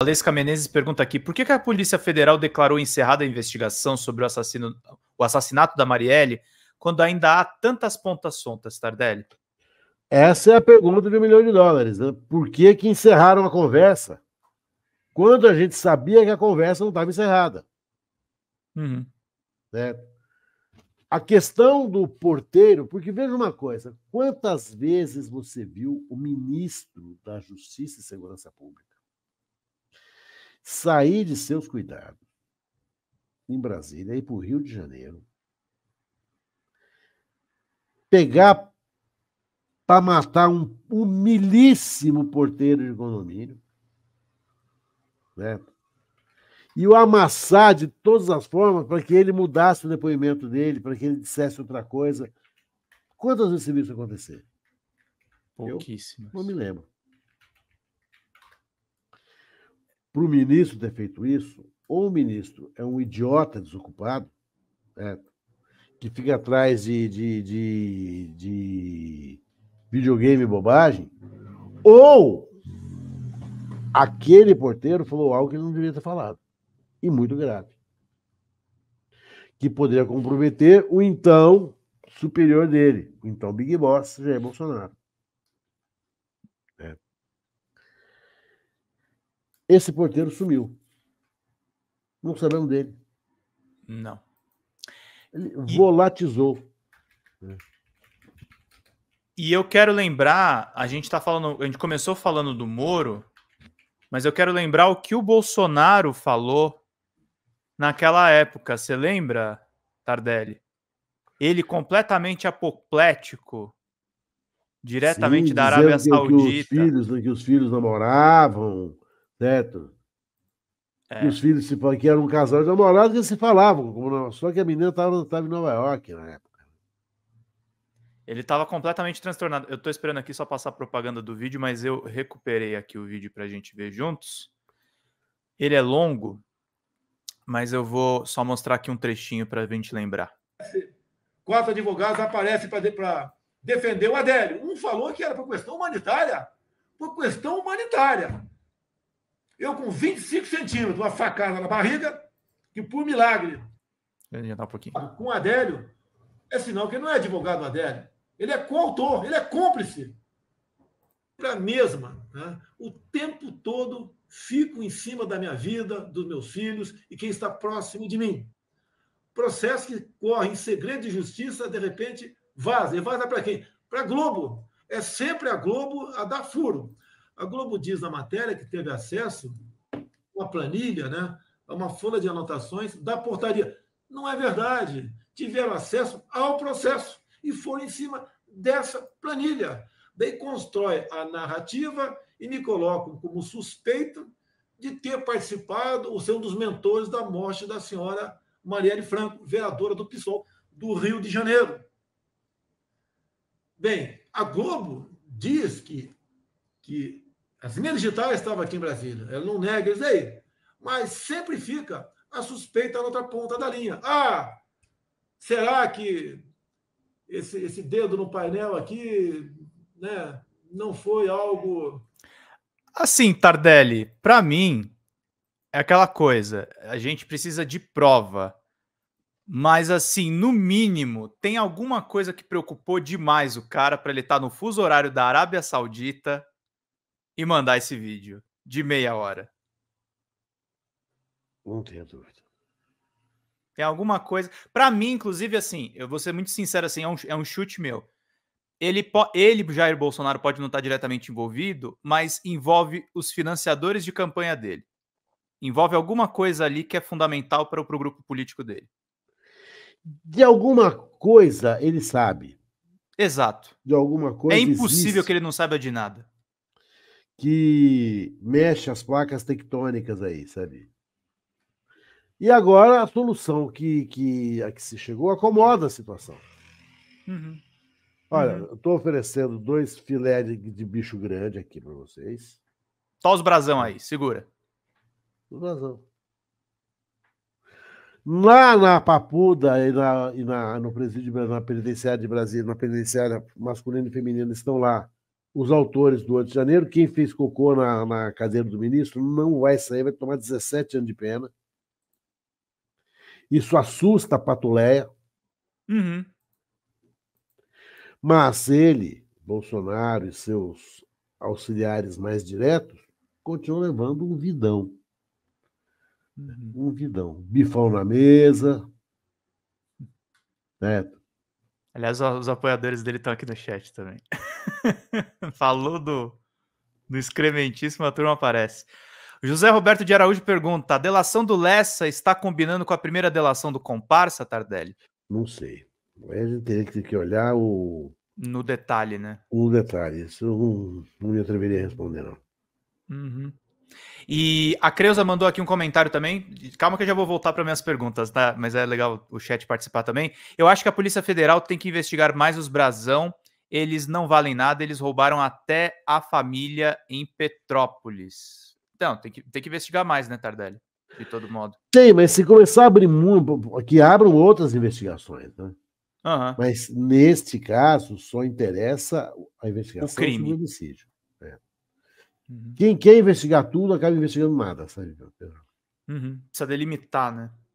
Valesca Menezes pergunta aqui: por que, que, a Polícia Federal declarou encerrada a investigação sobre o, assassino, o assassinato da Marielle quando ainda há tantas pontas soltas, Tardelli? Essa é a pergunta de um milhão de dólares. Né? Por que, que encerraram a conversa quando a gente sabia que a conversa não estava encerrada? Uhum. Né? A questão do porteiro, porque veja uma coisa: quantas vezes você viu o ministro da Justiça e Segurança Pública? sair de seus cuidados em Brasília e ir para o Rio de Janeiro, pegar para matar um humilíssimo porteiro de condomínio, né? e o amassar de todas as formas para que ele mudasse o depoimento dele, para que ele dissesse outra coisa. Quantas vezes isso aconteceu? Pouquíssimas. Eu não me lembro. para o ministro ter feito isso, ou o ministro é um idiota desocupado, né, que fica atrás de, de, de, de videogame bobagem, ou aquele porteiro falou algo que ele não devia ter falado, e muito grave, que poderia comprometer o então superior dele, o então Big Boss, Jair Bolsonaro. Esse porteiro sumiu. Não sabemos dele. Não. Ele e... volatizou. É. E eu quero lembrar, a gente tá falando, a gente começou falando do Moro, mas eu quero lembrar o que o Bolsonaro falou naquela época. Você lembra, Tardelli? Ele completamente apoplético, diretamente Sim, da Arábia Saudita. Que os filhos, que os filhos namoravam, certo? É. os filhos se que eram um casal de namorados que se falavam, como, só que a menina estava em Nova York na época. Ele estava completamente transtornado. Eu estou esperando aqui só passar a propaganda do vídeo, mas eu recuperei aqui o vídeo para a gente ver juntos. Ele é longo, mas eu vou só mostrar aqui um trechinho para a gente lembrar. Quatro advogados aparecem para defender o Adélio. Um falou que era por questão humanitária, por questão humanitária. Eu com 25 centímetros, uma facada na barriga, que por milagre. Ele já tá um pouquinho. Com o Adélio, é sinal que ele não é advogado do Adélio. Ele é coautor, ele é cúmplice. Para a mesma, né? o tempo todo fico em cima da minha vida, dos meus filhos e quem está próximo de mim. Processo que corre em segredo de justiça, de repente vaza. E vaza para quem? Para Globo. É sempre a Globo a dar furo. A Globo diz na matéria que teve acesso uma planilha, né, uma folha de anotações da portaria. Não é verdade. Tiveram acesso ao processo e foram em cima dessa planilha. Daí constrói a narrativa e me colocam como suspeito de ter participado ou ser um dos mentores da morte da senhora Marielle Franco, vereadora do PSOL do Rio de Janeiro. Bem, a Globo diz que, que Casimiro Digital estava aqui em Brasília. Ela não nega isso aí. Mas sempre fica a suspeita na outra ponta da linha. Ah, será que esse, esse dedo no painel aqui né, não foi algo. Assim, Tardelli, para mim, é aquela coisa. A gente precisa de prova. Mas, assim, no mínimo, tem alguma coisa que preocupou demais o cara para ele estar tá no fuso horário da Arábia Saudita e mandar esse vídeo de meia hora? Não tenho dúvida. Tem alguma coisa. Para mim, inclusive, assim, eu vou ser muito sincero, assim, é um, é um chute meu. Ele, ele, Jair Bolsonaro, pode não estar tá diretamente envolvido, mas envolve os financiadores de campanha dele. Envolve alguma coisa ali que é fundamental para o grupo político dele. De alguma coisa ele sabe. Exato. De alguma é coisa. É impossível existe. que ele não saiba de nada que mexe as placas tectônicas aí, sabe? E agora a solução que, que a que se chegou acomoda a situação. Uhum. Olha, uhum. eu estou oferecendo dois filé de, de bicho grande aqui para vocês. Só os brasão aí, segura. Os brasão. Lá na Papuda e, na, e na, no presídio, na penitenciária de Brasília, na penitenciária masculina e feminina, estão lá os autores do 8 de janeiro. Quem fez cocô na, na cadeira do ministro não vai sair, vai tomar 17 anos de pena. Isso assusta a patuleia. Uhum. Mas ele, Bolsonaro e seus auxiliares mais diretos, continuam levando um vidão. Uhum. Um vidão. Bifão na mesa. certo Aliás, os apoiadores dele estão aqui no chat também. Falou do, do excrementíssimo, a turma aparece. José Roberto de Araújo pergunta: a delação do Lessa está combinando com a primeira delação do comparsa, Tardelli? Não sei. a gente teria que olhar o. No detalhe, né? No detalhe. Isso não, não me atreveria a responder, não. Uhum. E a Creuza mandou aqui um comentário também. Calma que eu já vou voltar para minhas perguntas, tá? Mas é legal o chat participar também. Eu acho que a Polícia Federal tem que investigar mais os brasão eles não valem nada, eles roubaram até a família em Petrópolis. Então, tem que, tem que investigar mais, né, Tardelli? De todo modo. Tem, mas se começar a abrir muito, que abram outras investigações, né? Uhum. Mas neste caso, só interessa a investigação o crime. do homicídio. É. Uhum. Quem quer investigar tudo acaba investigando nada, sabe? Uhum. Precisa delimitar, né?